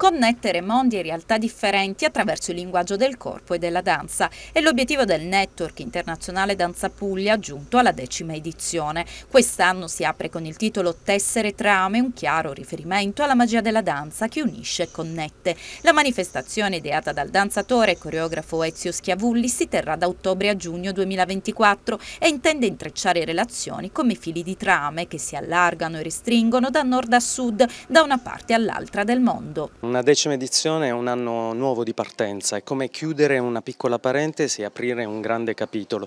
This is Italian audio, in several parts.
connettere mondi e realtà differenti attraverso il linguaggio del corpo e della danza. È l'obiettivo del Network Internazionale Danza Puglia giunto alla decima edizione. Quest'anno si apre con il titolo Tessere Trame, un chiaro riferimento alla magia della danza che unisce e connette. La manifestazione ideata dal danzatore e coreografo Ezio Schiavulli si terrà da ottobre a giugno 2024 e intende intrecciare relazioni come fili di trame che si allargano e restringono da nord a sud, da una parte all'altra del mondo. Una decima edizione è un anno nuovo di partenza, è come chiudere una piccola parentesi e aprire un grande capitolo.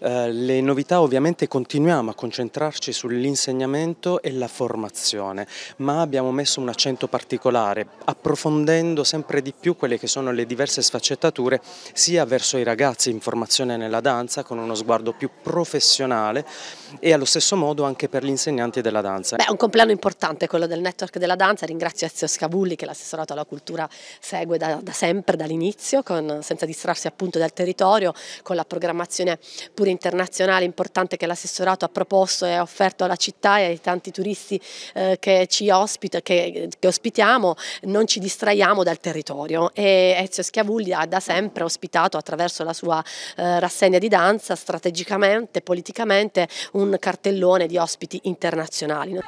Eh, le novità ovviamente continuiamo a concentrarci sull'insegnamento e la formazione, ma abbiamo messo un accento particolare, approfondendo sempre di più quelle che sono le diverse sfaccettature, sia verso i ragazzi in formazione nella danza, con uno sguardo più professionale e allo stesso modo anche per gli insegnanti della danza. Beh, è un compleanno importante quello del network della danza, ringrazio Ezio Scavulli che è l'assessore Tornato alla cultura segue da, da sempre, dall'inizio, con, senza distrarsi appunto dal territorio, con la programmazione pure internazionale importante che l'assessorato ha proposto e ha offerto alla città e ai tanti turisti eh, che ci ospita, che, che, ospitiamo, non ci distraiamo dal territorio e Ezio Schiavulli ha da sempre ospitato attraverso la sua eh, rassegna di danza strategicamente, politicamente un cartellone di ospiti internazionali.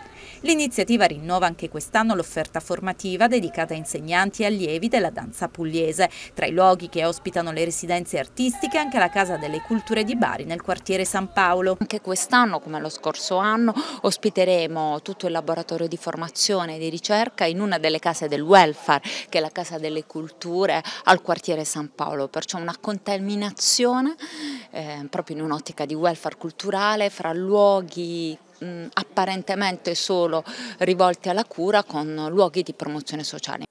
L'iniziativa rinnova anche quest'anno l'offerta formativa dedicata in insegnanti e allievi della danza pugliese. Tra i luoghi che ospitano le residenze artistiche anche la Casa delle Culture di Bari nel quartiere San Paolo. Anche quest'anno, come lo scorso anno, ospiteremo tutto il laboratorio di formazione e di ricerca in una delle case del welfare, che è la Casa delle Culture al quartiere San Paolo, perciò una contaminazione eh, proprio in un'ottica di welfare culturale fra luoghi mh, apparentemente solo rivolti alla cura con luoghi di promozione sociale.